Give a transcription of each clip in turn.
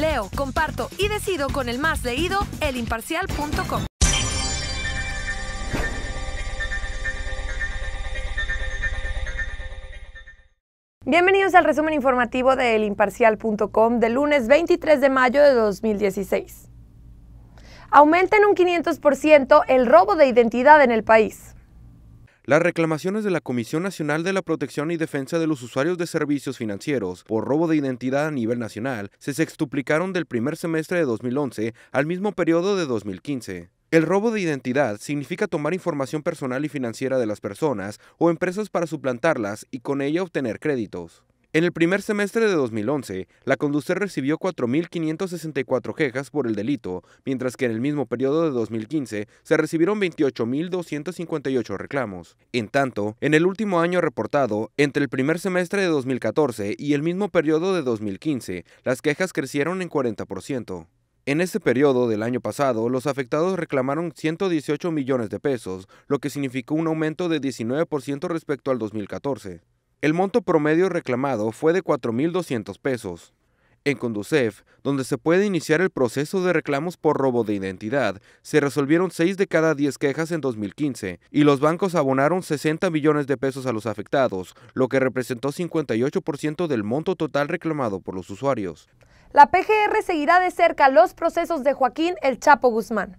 Leo, comparto y decido con el más leído, elimparcial.com. Bienvenidos al resumen informativo de elimparcial.com del lunes 23 de mayo de 2016. Aumenta en un 500% el robo de identidad en el país. Las reclamaciones de la Comisión Nacional de la Protección y Defensa de los Usuarios de Servicios Financieros por robo de identidad a nivel nacional se sextuplicaron del primer semestre de 2011 al mismo periodo de 2015. El robo de identidad significa tomar información personal y financiera de las personas o empresas para suplantarlas y con ella obtener créditos. En el primer semestre de 2011, la conductor recibió 4.564 quejas por el delito, mientras que en el mismo periodo de 2015 se recibieron 28.258 reclamos. En tanto, en el último año reportado, entre el primer semestre de 2014 y el mismo periodo de 2015, las quejas crecieron en 40%. En ese periodo del año pasado, los afectados reclamaron 118 millones de pesos, lo que significó un aumento de 19% respecto al 2014. El monto promedio reclamado fue de 4.200 pesos. En Conducef, donde se puede iniciar el proceso de reclamos por robo de identidad, se resolvieron 6 de cada 10 quejas en 2015 y los bancos abonaron 60 millones de pesos a los afectados, lo que representó 58% del monto total reclamado por los usuarios. La PGR seguirá de cerca los procesos de Joaquín El Chapo Guzmán.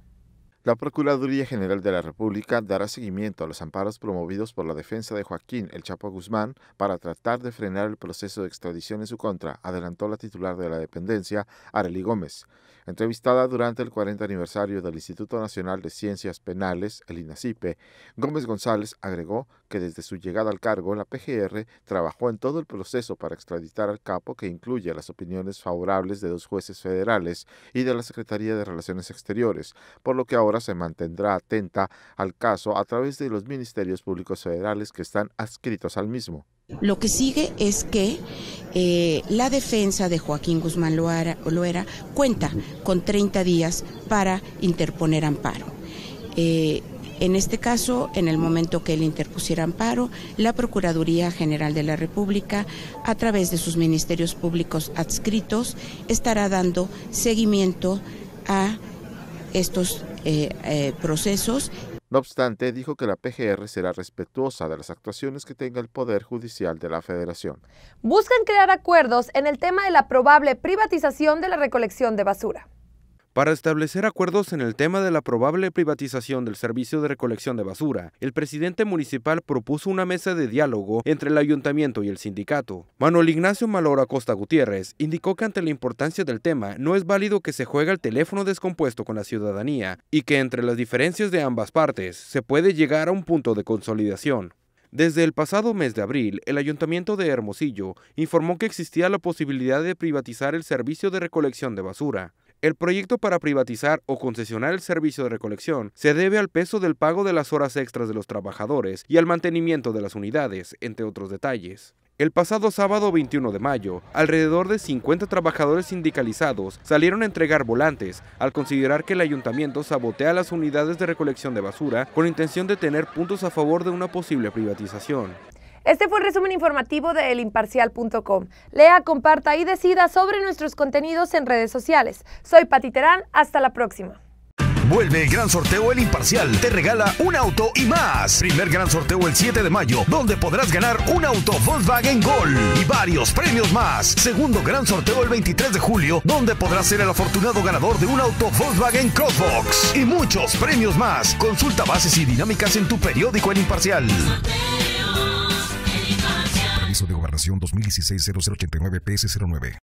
La Procuraduría General de la República dará seguimiento a los amparos promovidos por la defensa de Joaquín El Chapo Guzmán para tratar de frenar el proceso de extradición en su contra, adelantó la titular de la dependencia, Arely Gómez. Entrevistada durante el 40 aniversario del Instituto Nacional de Ciencias Penales, el INACIPE, Gómez González agregó que desde su llegada al cargo, la PGR trabajó en todo el proceso para extraditar al capo que incluye las opiniones favorables de dos jueces federales y de la Secretaría de Relaciones Exteriores, por lo que ahora se mantendrá atenta al caso a través de los ministerios públicos federales que están adscritos al mismo. Lo que sigue es que eh, la defensa de Joaquín Guzmán Loera, cuenta con 30 días para interponer amparo. Eh, en este caso, en el momento que él interpusiera amparo, la Procuraduría General de la República, a través de sus ministerios públicos adscritos, estará dando seguimiento a estos eh, eh, procesos. No obstante, dijo que la PGR será respetuosa de las actuaciones que tenga el Poder Judicial de la Federación. Buscan crear acuerdos en el tema de la probable privatización de la recolección de basura. Para establecer acuerdos en el tema de la probable privatización del servicio de recolección de basura, el presidente municipal propuso una mesa de diálogo entre el ayuntamiento y el sindicato. Manuel Ignacio Malora Costa Gutiérrez indicó que ante la importancia del tema no es válido que se juegue el teléfono descompuesto con la ciudadanía y que entre las diferencias de ambas partes se puede llegar a un punto de consolidación. Desde el pasado mes de abril, el Ayuntamiento de Hermosillo informó que existía la posibilidad de privatizar el servicio de recolección de basura. El proyecto para privatizar o concesionar el servicio de recolección se debe al peso del pago de las horas extras de los trabajadores y al mantenimiento de las unidades, entre otros detalles. El pasado sábado 21 de mayo, alrededor de 50 trabajadores sindicalizados salieron a entregar volantes al considerar que el ayuntamiento sabotea las unidades de recolección de basura con intención de tener puntos a favor de una posible privatización. Este fue el resumen informativo de elimparcial.com. Lea, comparta y decida sobre nuestros contenidos en redes sociales. Soy Pati Terán, hasta la próxima. Vuelve el gran sorteo El Imparcial. Te regala un auto y más. Primer gran sorteo el 7 de mayo, donde podrás ganar un auto Volkswagen Gol y varios premios más. Segundo gran sorteo el 23 de julio, donde podrás ser el afortunado ganador de un auto Volkswagen Crossbox y muchos premios más. Consulta bases y dinámicas en tu periódico El Imparcial. Eso de Gobernación 2016-0089-PS09.